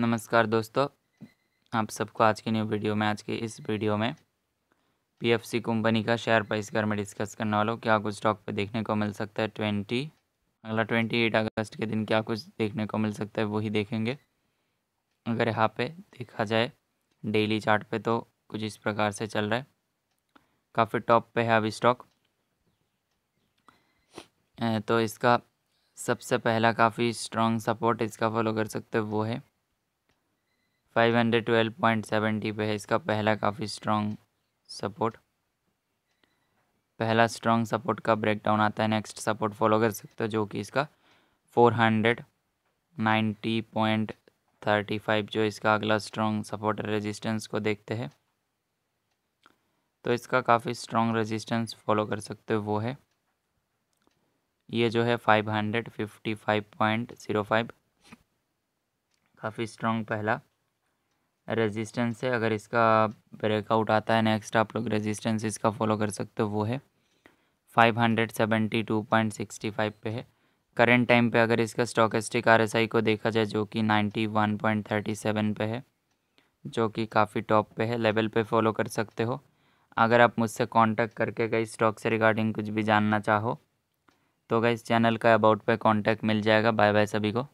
नमस्कार दोस्तों आप सबको आज की न्यू वीडियो में आज के इस वीडियो में पीएफसी कंपनी का शेयर प्राइस बारे में डिस्कस करने वाला हूँ क्या कुछ स्टॉक पे देखने को मिल सकता है ट्वेंटी अगला ट्वेंटी एट अगस्त के दिन क्या कुछ देखने को मिल सकता है वही देखेंगे अगर यहाँ पे देखा जाए डेली चार्ट पे तो कुछ इस प्रकार से चल रहा है काफ़ी टॉप पे है अभी स्टॉक तो इसका सबसे पहला काफ़ी स्ट्रॉन्ग सपोर्ट इसका फॉलो कर सकते हो वो है five hundred twelve point seventy पे है इसका पहला काफ़ी स्ट्रॉन्ग सपोर्ट पहला स्ट्रॉन्ग सपोर्ट का ब्रेकडाउन आता है नेक्स्ट सपोर्ट फॉलो कर सकते हो जो कि इसका four hundred ninety point thirty five जो इसका अगला स्ट्रॉन्ग सपोर्ट रेजिस्टेंस को देखते हैं तो इसका काफ़ी स्ट्रॉन्ग रेजिस्टेंस फॉलो कर सकते हो वो है ये जो है five hundred fifty five point zero five काफ़ी स्ट्रॉन्ग पहला रेजिस्टेंस है अगर इसका ब्रेकआउट आता है नेक्स्ट आप लोग रेजिस्टेंस इसका फॉलो कर सकते हो वो है five hundred seventy two point sixty five पे है करेंट टाइम पे अगर इसका स्टॉकस्टिक आर एस आई को देखा जाए जो कि ninety one point thirty seven पे है जो कि काफ़ी टॉप पे है लेवल पे फॉलो कर सकते हो अगर आप मुझसे कांटेक्ट करके गई स्टॉक से रिगार्डिंग कुछ भी जानना चाहो तो गई चैनल का अबाउट पर कॉन्टैक्ट मिल जाएगा बाय बाय सभी को